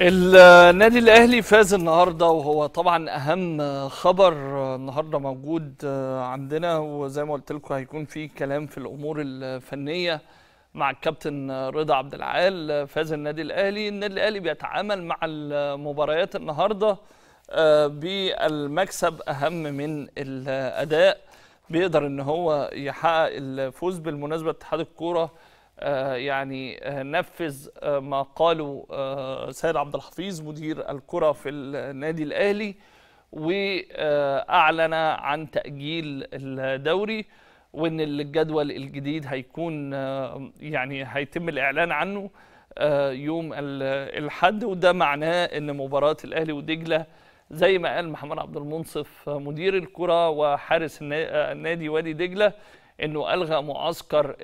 النادي الاهلي فاز النهارده وهو طبعا اهم خبر النهارده موجود عندنا وزي ما قلت لكم هيكون في كلام في الامور الفنيه مع الكابتن رضا عبد العال فاز النادي الاهلي النادي الاهلي بيتعامل مع المباريات النهارده آه، بالمكسب اهم من الاداء بيقدر ان هو يحقق الفوز بالمناسبه اتحاد الكوره آه، يعني آه، نفذ آه، ما قاله سيد عبد الحفيظ مدير الكرة في النادي الأهلي وأعلن عن تأجيل الدوري وإن الجدول الجديد هيكون يعني هيتم الإعلان عنه يوم الحد وده معناه إن مباراة الأهلي ودجلة زي ما قال محمد عبد المنصف مدير الكرة وحارس النادي وادي دجلة إنه ألغى معسكر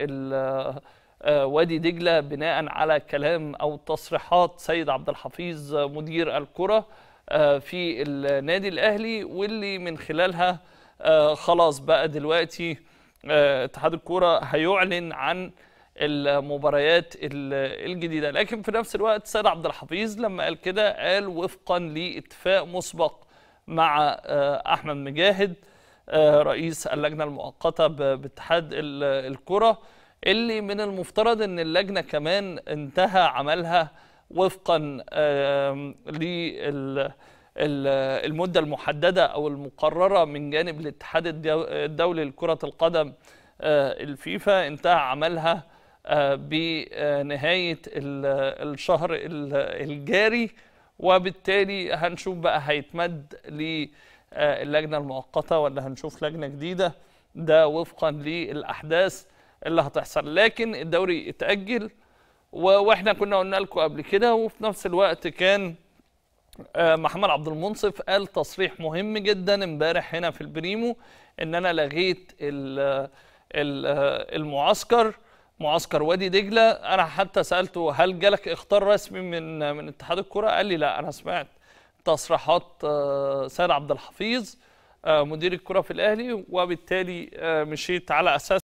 آه، وادي دجله بناء على كلام او تصريحات سيد عبد الحفيظ مدير الكره آه، في النادي الاهلي واللي من خلالها آه، خلاص بقى دلوقتي اتحاد الكوره هيعلن عن المباريات الجديده لكن في نفس الوقت سيد عبد الحفيظ لما قال كده قال وفقا لاتفاق مسبق مع احمد مجاهد رئيس اللجنه المؤقته باتحاد الكره اللي من المفترض ان اللجنه كمان انتهى عملها وفقا لل المده المحدده او المقرره من جانب الاتحاد الدولي لكره القدم آه، الفيفا انتهى عملها آه، بنهايه الشهر الجاري وبالتالي هنشوف بقى هيتمد آه، للجنه المؤقته ولا هنشوف لجنه جديده ده وفقا للاحداث اللي هتحصل لكن الدوري اتأجل واحنا كنا قلنا لكم قبل كده وفي نفس الوقت كان آه، محمد عبد المنصف قال تصريح مهم جدا امبارح هنا في البريمو ان انا لغيت المعسكر معسكر وادي دجله انا حتى سالته هل جالك اختار رسمي من من اتحاد الكره قال لي لا انا سمعت تصريحات آه، سيد عبد الحفيظ آه، مدير الكره في الاهلي وبالتالي مشيت على اساس